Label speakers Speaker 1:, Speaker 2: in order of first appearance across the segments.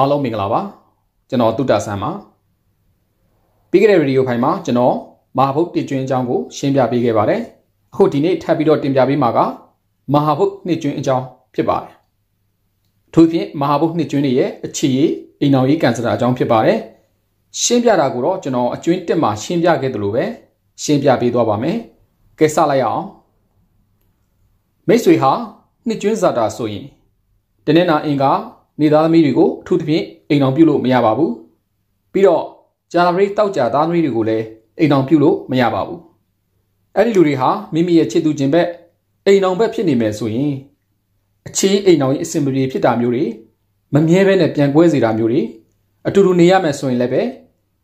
Speaker 1: အားလုံးမင်္ဂလာပါကျွန်တော်တုတ္တဆန်ပါပြီးခဲ့တဲ့ဗီဒီယိုဖိုင်မှာကျွန်တော်မဟာဘုတ်တည်ကျွင်းအကြောင်းကို ရှင်းပြပေးခဲ့ပါတယ်အခုဒီနေ့ထပ်ပြီးတော့တင်ပြပေးမှာကမဟာဘုတ်နှစ်ကျွင်းအကြောင်းဖြစ်ပါတယ်ထို့ဖြင့်မဟာဘုတ်နှစ်ကျွင်းတွေရဲ့အခြေရေးအိမ်အောင်ရေးကန်စတာအကြောင်းဖြစ်ပါတယ်ရှင်းပြတာကိုတော့ကျွန်တော်အကျွင်းတက်မှာရှင်းပြခဲ့သလိုပဲရှင်းပြပေးသွားပါမယ်ကဲစလိုက်ရအောင်မိတ်ဆွေဟာနှစ်ကျွင်းဇာတာဆိုရင်တနင်္လာအင်္ဂါနေသားသမီးတွေကိုအထူးသဖြင့်အိမ်အောင်ပြုလို့မရပါဘူးပြီးတော့ဂျာရီတောက်ကြသားသမီးတွေကိုလည်းအိမ်အောင်ပြုလို့မရပါဘူးအဲ့ဒီလူတွေဟာမိမိရဲ့ချစ်သူချင်းဘက်အိမ်အောင်ဘက်ဖြစ်နေမယ်ဆိုရင်အချင်းအိမ်အောင်ရဲ့အဆင်မပြေဖြစ်တာမျိုးတွေမမြဲဘဲနဲ့ပြန်ကွဲစေတာမျိုးတွေအတူတူနေရမယ်ဆိုရင်လည်းပဲ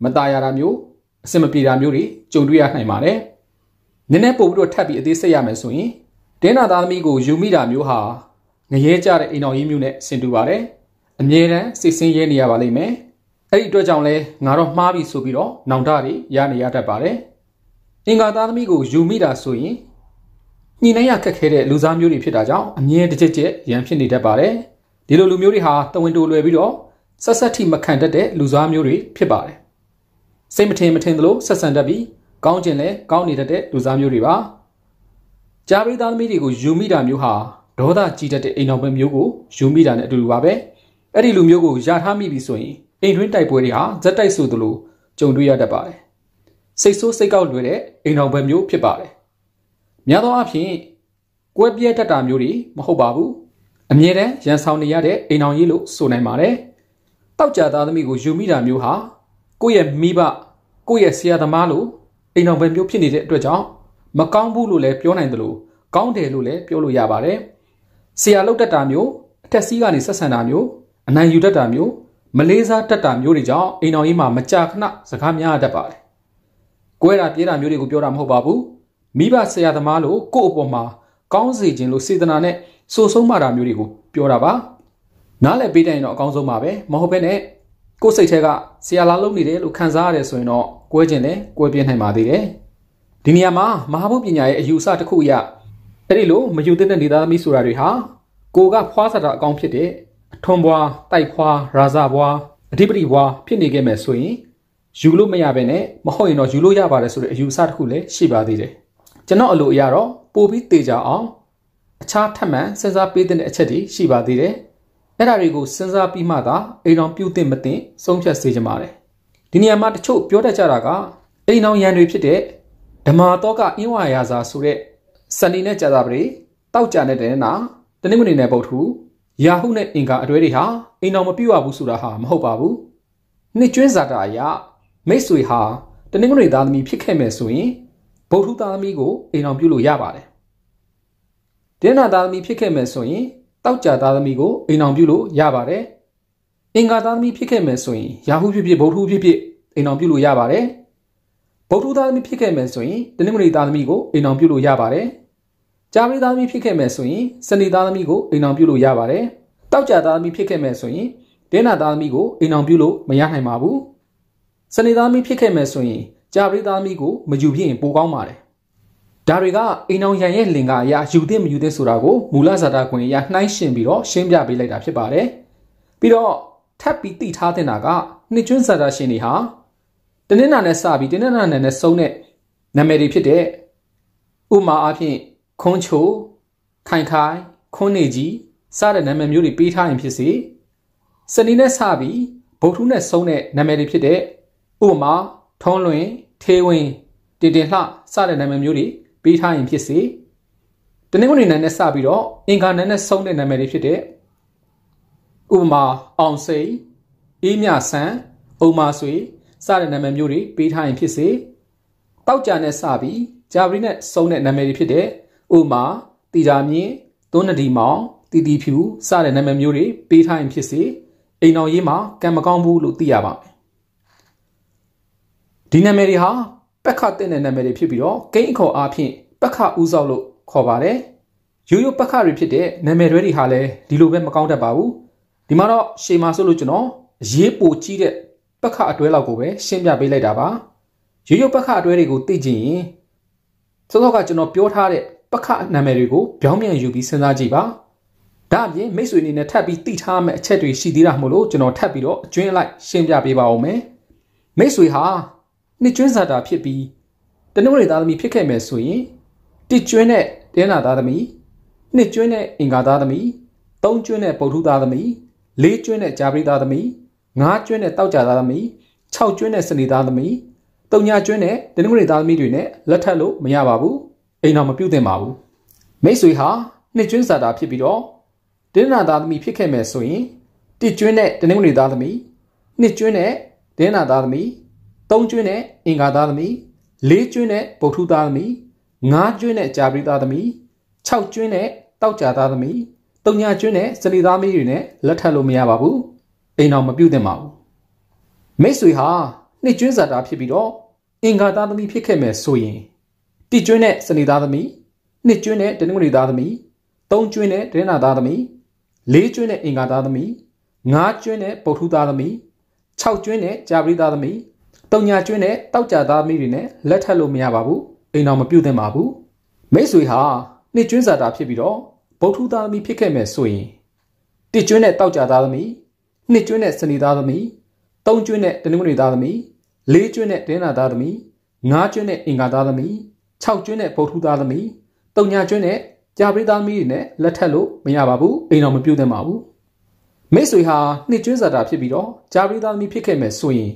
Speaker 1: မตายရတာမျိုးအဆင်မပြေတာမျိုးတွေကြုံတွေ့ရနိုင်ပါတယ်နည်းနည်းပို့ပြီးတော့ထပ်ပြီးအသေးစိတ်ရမယ်ဆိုရင်ဒင်းနာသားသမီးကိုယူမိတာမျိုးဟာငရဲကြတဲ့အိမ်တော်ကြီးမျိုးနဲ့ဆင်တူပါတယ်။အမြဲတမ်းစိတ်ဆင်းရဲနေရပါလိမ့်မယ်။အဲ့ဒီအတွက်ကြောင့်လဲငါတော့မှားပြီဆိုပြီးတော့နောင်တတွေရနေရတတ်ပါတယ်။အင်္ဂါသားသမီးကိုယူမိတာဆိုရင်ညှိနှိုင်းရခက်ခဲတဲ့လူစားမျိုးတွေဖြစ်တာကြောင့်အမြဲတကြက်ကြက်ရန်ဖြစ်နေတတ်ပါတယ်။ဒီလိုလူမျိုးတွေဟာတဝင်တိုလွယ်ပြီးတော့ဆက်ဆက်ထိမခံတတ်တဲ့လူစားမျိုးတွေဖြစ်ပါတယ်။စိတ်မထင်မထင်သလိုဆက်ဆံတတ်ပြီးကောင်းကျင်လဲကောင်းနေတတ်တဲ့လူစားမျိုးတွေပါ။ကြားပိသားသမီးတွေကိုယူမိတာမျိုးဟာဒေါသကြီးတတ်တဲ့အိမ်အောင်ပဲမျိုးကိုယူမိတာနဲ့အတူတူပါပဲ။အဲ့ဒီလူမျိုးကိုယာထားမိပြီဆိုရင်အိမ်တွင်းတိုက်ပွဲတွေဟာဇက်တိုက်ဆိုသလိုကြုံတွေ့ရတတ်ပါတယ်စိတ်ဆိုးစိတ်ကောက်လွယ်တဲ့အိမ်တော်ပဲမျိုးဖြစ်ပါတယ်များသောအားဖြင့်ကွဲပြဲတတ်တာမျိုးတွေမဟုတ်ပါဘူးအမြဲတမ်းရန်ဆောင်နေရတဲ့အိမ်တော်ကြီးလို့ဆိုနိုင်ပါတယ်တောက်ကြသားသမီးကိုယူမိတာမျိုးဟာကိုယ့်ရဲ့မိဘကိုယ့်ရဲ့ဆရာသမားလို့အိမ်တော်ပဲမျိုးဖြစ်နေတဲ့အတွက်ကြောင့်မကောင်းဘူးလို့လည်းပြောနိုင်တယ်လို့ကောင်းတယ်လို့လည်းပြောလို့ရပါတယ်ဆရာလောက်တတ်တာမျိုးအထက်စီးကနေဆက်ဆံတာမျိုးအနိုင်ယူတတ်တာမျိုးမလေးစားတတ်တာမျိုးတွေကြောင့်အိမ်တော်ကြီးမှာမကြာခဏစကားများတတ်ပါတယ်။ကွဲတာပြေးတာမျိုးတွေကိုပြောတာမဟုတ်ပါဘူး။မိဘဆရာသမားလို့ကို့အပေါ်မှာကောင်းစေခြင်းလို့စေတနာနဲ့စိုးဆုံးမှတာမျိုးတွေကိုပြောတာပါ။နားလည်ပေးတဲ့ရင်တော့အကောင်းဆုံးပါပဲ။မဟုတ်ဘဲနဲ့ကိုယ်စိတ်ထဲကဆရာလာလုံးနေတယ်လို့ခံစားရတယ်ဆိုရင်တော့ကွဲခြင်းလည်းကွဲပြင်းနိုင်ပါသေးတယ်။ဒီနေရာမှာမဟာဘုပညာရဲ့အယူအဆတစ်ခုအရအဲ့ဒီလိုမယူသင့်တဲ့နေသားသမီးဆိုတာတွေဟာကိုကဖွားစတာအကောင်းဖြစ်တဲ့ထွန်ဘွားတိုက်ခွာရာဇဘွားအဓိပတိဘွားဖြစ်နေခဲ့မယ်ဆိုရင်ယူလို့မရပဲနဲ့မဟုတ်ရင်တော့ယူလို့ရပါတယ်ဆိုတဲ့အယူအဆတစ်ခုလည်းရှိပါသေးတယ်ကျွန်တော်အလိုအရတော့ပို့ပြီးတေချာအောင် အခြားထပ်မံစဉ်းစားပေးတဲ့အချက်တွေရှိပါသေးတယ်အဲ့ဒါတွေကိုစဉ်းစားပြီးမှသာအိမ်တော်ပြုသင့်မသင့်ဆုံးဖြတ်စေချင်ပါတယ်ဒီနေရာမှာတချို့ပြောတတ်ကြတာကအိမ်တော်ရန်တွေဖြစ်တဲ့ဓမ္မာတော့ကအင်းဝါရာစာဆိုတဲ့စနေနဲ့ကြာသပတေးတောက်ကြနဲ့တဲ့နာတနင်္ဂနွေနဲ့ပုတ်ထူ Yahoo နဲ့ Inga အတွဲတွေဟာအိမ်တော်မပြုတ်ရဘူးဆိုတာဟာမဟုတ်ပါဘူး။နှစ်ကျွင်းဇာတာအရမိတ်ဆွေဟာတနင်္ဂနွေသားသမီးဖြစ်ခဲ့မယ်ဆိုရင်ဗုဒ္ဓသားသမီးကိုအိမ်တော်ပြုတ်လို့ရပါတယ်။တင်းနာသားသမီးဖြစ်ခဲ့မယ်ဆိုရင်တောက်ကြသားသမီးကိုအိမ်တော်ပြုတ်လို့ရပါတယ်။အင်္ဂါသားသမီးဖြစ်ခဲ့မယ်ဆိုရင် Yahoo ဖြစ်ဖြစ်ဗုဒ္ဓဖြစ်ဖြစ်အိမ်တော်ပြုတ်လို့ရပါတယ်။ဗုဒ္ဓသားသမီးဖြစ်ခဲ့မယ်ဆိုရင်တနင်္ဂနွေသားသမီးကိုအိမ်တော်ပြုတ်လို့ရပါတယ်။ကြာပေးသားသမီးဖြစ်ခဲ့မယ်ဆိုရင်စနေသားသမီးကိုအိမ်အောင်ပြုလို့ရပါတယ်။တောက်ကြသားသမီးဖြစ်ခဲ့မယ်ဆိုရင်ဒင်းနာသားသမီးကိုအိမ်အောင်ပြုလို့မရနိုင်ပါဘူး။စနေသားသမီးဖြစ်ခဲ့မယ်ဆိုရင်ကြာပေးသားသမီးကိုမယူပြရင်ပိုကောင်းပါတယ်။ဒါတွေကအိမ်အောင်ရန်ရဲ့လင်္ကာအရာယူသင့်မယူသင့်ဆိုတာကိုမူလဇာတာကွင်အရာနှိုင်းရှင်ပြီးတော့ရှင်းပြပေးလိုက်တာဖြစ်ပါတယ်။ပြီးတော့ထပ်ပြီးသိထားတဲ့နာကနှစ်ကျွန်းဇာတာရှင်တွေဟာတင်းနနာနဲ့စပြီးတင်းနနာနဲ့နဲ့စုံတဲ့နာမည်တွေဖြစ်တဲ့ဥမာအားဖြင့်ခွန်းချိုခိုင်ခိုင်ခွန်းနေကြီးစတဲ့နာမည်မျိုးတွေပေးထားရင်ဖြစ်စေစနေနဲ့စပြီးဗုဒ္ဓနဲ့ဆုံးတဲ့နာမည်တွေဖြစ်တဲ့ဥပမာထုံးလွင်ထေဝင်းတင်တင်လှစတဲ့နာမည်မျိုးတွေပေးထားရင်ဖြစ်စေတနင်္ဂနွေနာနဲ့စပြီးတော့အင်္ဂါနာနဲ့ဆုံးတဲ့နာမည်တွေဖြစ်တဲ့ဥပမာအောင်စိန်အေးမြဆန်းအုံမာဆွေစတဲ့နာမည်မျိုးတွေပေးထားရင်ဖြစ်စေတောက်ကြနဲ့စပြီးဂျာဗရီနဲ့ဆုံးတဲ့နာမည်တွေဖြစ်တဲ့ဥမာတီတာမြင့်သွန်းနဒီမောင်တီတီဖြူစတဲ့နာမည်မျိုးတွေပေးထားရင်ဖြစ်စေအိမ်တော်ရေးမှာကံမကောင်းဘူးလို့သိရပါမယ်ဒီနာမည်တွေဟာပက္ခတဲ့နာမည်တွေဖြစ်ပြီးတော့ဂိမ်းအခေါ်အားဖြင့်ပက္ခဥဆောက်လို့ခေါ်ပါတယ်ရိုးရိုးပက္ခတွေဖြစ်တဲ့နာမည်တွေတွေဟာလည်းဒီလိုပဲမကောင်းတတ်ပါဘူးဒီမှာတော့ရှေမာဆိုလို့ကျွန်တော်ရေးပိုကြီးတဲ့ပက္ခအတွဲလောက်ကိုပဲရှင်းပြပေးလိုက်တာပါရိုးရိုးပက္ခအတွဲတွေကိုသိကြည့်ရင်စောစောကကျွန်တော်ပြောထားတဲ့ပခနာမည်တွေကိုပြောင်းပြန်ယူပြီးစဉ်းစားကြည့်ပါ။ဒါအပြင်မိတ်ဆွေအနေနဲ့ထပ်ပြီးသိထားမယ့်အချက်တွေရှိသေးတာမို့လို့ကျွန်တော်ထပ်ပြီးတော့အကျွင်းလိုက်ရှင်းပြပေးပါဦးမယ်။မိတ်ဆွေဟာနှစ်ကျွန်းဇာတာဖြစ်ပြီးတနုရိသားသမီးဖြစ်ခဲ့မယ်ဆိုရင်တစ်ကျွန်းနဲ့တင်းနာသားသမီးနှစ်ကျွန်းနဲ့အင်္ဂါသားသမီးသုံးကျွန်းနဲ့ပုထုသားသမီးလေးကျွန်းနဲ့ဂျာပရိသားသမီးငါးကျွန်းနဲ့တောက်ကြသားသမီး၆ကျွန်းနဲ့စနေသားသမီး၃ညကျွန်းနဲ့တနင်္ဂနွေသားသမီးတွေနဲ့လက်ထပ်လို့မရပါဘူး။အိမ်တော်မပြုတ်သင့်ပါဘူးမိတ်ဆွေဟာ နှစ်ကျွန်းစာတာဖြစ်ပြီးတော့တင်းနာသားသမီးဖြစ်ခဲ့မယ်ဆိုရင်တစ်ကျွန်းနဲ့တနင်္ဂနွေသားသမီးနှစ်ကျွန်းနဲ့ဒင်းနာသားသမီးသုံးကျွန်းနဲ့အင်္ဂါသားသမီးလေးကျွန်းနဲ့ဗုဒ္ဓသားသမီးငါးကျွန်းနဲ့ကြာပရိသားသမီး၆ကျွန်းနဲ့တောက်ကြသားသမီးတုံညာကျွန်းနဲ့စနေသားမီးတွေနဲ့လက်ထပ်လို့မရပါဘူးအိမ်တော်မပြုတ်သင့်ပါဘူးမိတ်ဆွေဟာနှစ်ကျွန်းစာတာဖြစ်ပြီးတော့အင်္ဂါသားသမီးဖြစ်ခဲ့မယ်ဆိုရင်တစ်ကျွန်းနဲ့စနေသားသမီးနှစ်ကျွန်းနဲ့တနင်္ဂနွေသားသမီးသုံးကျွန်းနဲ့တနင်္လာသားသမီးလေးကျွန်းနဲ့အင်္ဂါသားသမီးငါးကျွန်းနဲ့ပုထုသားသမီး6ကျွန်းနဲ့ကြာပရိသားသမီးတုံညာကျွန်းနဲ့တောက်ကြသားသမီးတွေနဲ့လက်ထပ်လို့မရပါဘူးအိမ်တော်မပြုတ်သင့်ပါဘူးမိတ်ဆွေဟာနှစ်ကျွန်းဇာတာဖြစ်ပြီးတော့ဗုဒ္ဓသားသမီးဖြစ်ခဲ့မယ်ဆိုရင်တစ်ကျွန်းနဲ့တောက်ကြသားသမီးနှစ်ကျွန်းနဲ့စနေသားသမီးသုံးကျွန်းနဲ့တနင်္ဂနွေသားသမီးလေးကျွန်းနဲ့တင်းနာသားသမီးငါးကျွန်းနဲ့အင်္ဂါသားသမီး6ကျွန်းတဲ့ဗုဒ္ဓသားသမီး၊၃ညာကျွန်းတဲ့ကြာပရိသားသမီးတွေနဲ့လက်ထပ်လို့မရပါဘူး။အိမ်တော်မပြုတ်သင့်ပါဘူး။မိတ်ဆွေဟာနှစ်ကျွန်းဇာတာဖြစ်ပြီးတော့ကြာပရိသားသမီးဖြစ်ခဲ့မယ်ဆိုရင်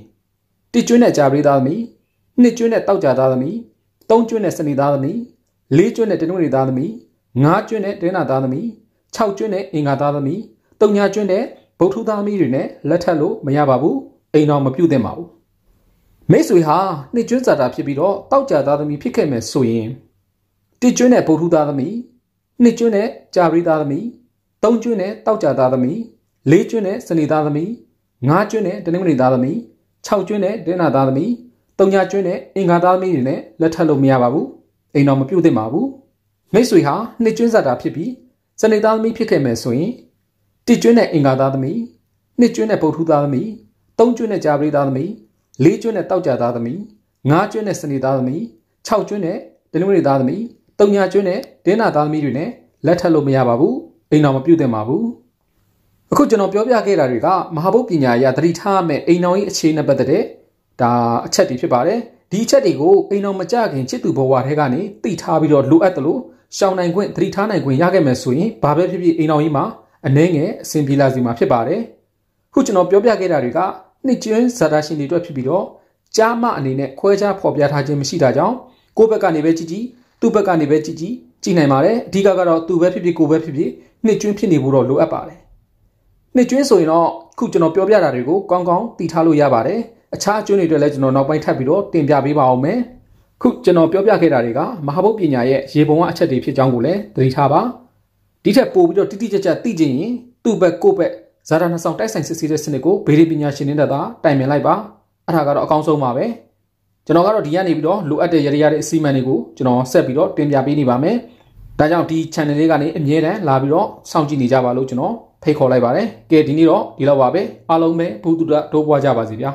Speaker 1: တကျွန်းတဲ့ကြာပရိသားသမီး၊နှစ်ကျွန်းတဲ့တောက်ကြသားသမီး၊၃ကျွန်းတဲ့စနေသားသမီး၊၄ကျွန်းတဲ့တနွေနေသားသမီး၊၅ကျွန်းတဲ့ဒိနာသားသမီး၊၆ကျွန်းတဲ့အင်္ဂါသားသမီး၊၃ညာကျွန်းတဲ့ဗုဒ္ဓသားသမီးတွေနဲ့လက်ထပ်လို့မရပါဘူး။အိမ်တော်မပြုတ်သင့်ပါဘူး။မိတ်ဆွေဟာနှစ်ကျွန်းစာတာဖြစ်ပြီးတော့တောက်ကြသားသမီးဖြစ်ခဲ့မယ်ဆိုရင်တစ်ကျွန်းနဲ့ဗုဒ္ဓသားသမီးနှစ်ကျွန်းနဲ့ကြာရီသားသမီးသုံးကျွန်းနဲ့တောက်ကြသားသမီးလေးကျွန်းနဲ့စနေသားသမီးငါးကျွန်းနဲ့တနင်္ဂနွေသားသမီး၆ကျွန်းနဲ့တင်းနာသားသမီးတုံညာကျွန်းနဲ့အင်္ဂါသားသမီးတွေနဲ့လက်ထပ်လို့မရပါဘူးအိမ်တော်မပြုတ်သင့်ပါဘူးမိတ်ဆွေဟာနှစ်ကျွန်းစာတာဖြစ်ပြီးစနေသားသမီးဖြစ်ခဲ့မယ်ဆိုရင်တစ်ကျွန်းနဲ့အင်္ဂါသားသမီးနှစ်ကျွန်းနဲ့ဗုဒ္ဓသားသမီးသုံးကျွန်းနဲ့ကြာပရိသားသမီး၄ကျွန်းနဲ့တောက်ကြသားသမီး၅ကျွန်းနဲ့စနေသားသမီး၆ကျွန်းနဲ့တနင်္ဂနွေသားသမီး၃ညာကျွန်းနဲ့ဒင်းနာသားသမီးတွေနဲ့လက်ထပ်လို့မရပါဘူးအိမ်တော်မပြုတ်သင့်ပါဘူးအခုကျွန်တော်ပြောပြခဲ့တာတွေကမဟာဗုဒ္ဓပညာရသတိထားမဲ့အိမ်တော်၏အခြေအနေပတ်သက်တဲ့ဒါအချက်တွေဖြစ်ပါတယ်ဒီအချက်တွေကိုအိမ်တော်မကြခင်ချစ်သူဘဝထဲကနေသိထားပြီးတော့လိုအပ်တယ်လို့ရှောင်းနိုင်ခွင့်သတိထားနိုင်ခွင့်ရခဲ့မယ်ဆိုရင်ဘာပဲဖြစ်ဖြစ်အိမ်တော်ကြီးမှာအနှဲငယ်အဆင်ပြေလာစီမှာဖြစ်ပါတယ်ခုကျွန်တော်ပြောပြခဲ့တာတွေကနှစ်ကျွန်းဇာတာရှင်တွေအတွက်ဖြစ်ပြီးတော့ကြားမအနေနဲ့ခွဲခြားဖော်ပြထားခြင်းမရှိတာကြောင့်ကိုယ့်ဘက်ကနေပဲကြည့်ကြည့်သူ့ဘက်ကနေပဲကြည့်ကြည့်ကြည့်နိုင်ပါတယ်အဓိကကတော့သူပဲဖြစ်ဖြစ်ကိုပဲဖြစ်ဖြစ်နှစ်ကျွန်းဖြစ်နေဖို့တော့လိုအပ်ပါတယ်နှစ်ကျွန်းဆိုရင်တော့ခုကျွန်တော်ပြောပြတာတွေကိုကောင်းကောင်းသိထားလို့ရပါတယ်အခြားကျွန်းတွေအတွက်လည်းကျွန်တော်နောက်ပိုင်းထပ်ပြီးတော့တင်ပြပေးပါအောင်မယ်ခုကျွန်တော်ပြောပြခဲ့တာတွေကမဟာဗုဒ္ဓပညာရဲ့ရေပုံကအချက်တွေဖြစ်ကြောင်းကိုလည်းသတိထားပါဒီထက်ပိုပြီးတော့တိတိကျကျသိချင်ရင်သူ့ဘက်ကိုယ့်ဘက်ဇာတာနှစ်ဆောင်တိုက်ဆိုင်စစ်ဆေးတဲ့စနစ်ကိုဗေဒီပညာရှင်တွေနဲ့သာတိုင်ပင်လိုက်ပါအဲ့ဒါကတော့အကောင်းဆုံးပါပဲကျွန်တော်ကတော့ဒီကနေပြီးတော့လိုအပ်တဲ့ရရတဲ့အစီအမံတွေကိုကျွန်တော်ဆက်ပြီးတော့တင်ပြပေးနေပါမယ်ဒါကြောင့်ဒီ channel လေးကနေအမြဲတမ်းလာပြီးတော့စောင့်ကြည့်နေကြပါလို့ကျွန်တော်ဖိတ်ခေါ်လိုက်ပါတယ်ကဲဒီနေ့တော့ဒီလောက်ပါပဲအားလုံးပဲဘုသူတ္တဒိုးပွားကြပါစေဗျာ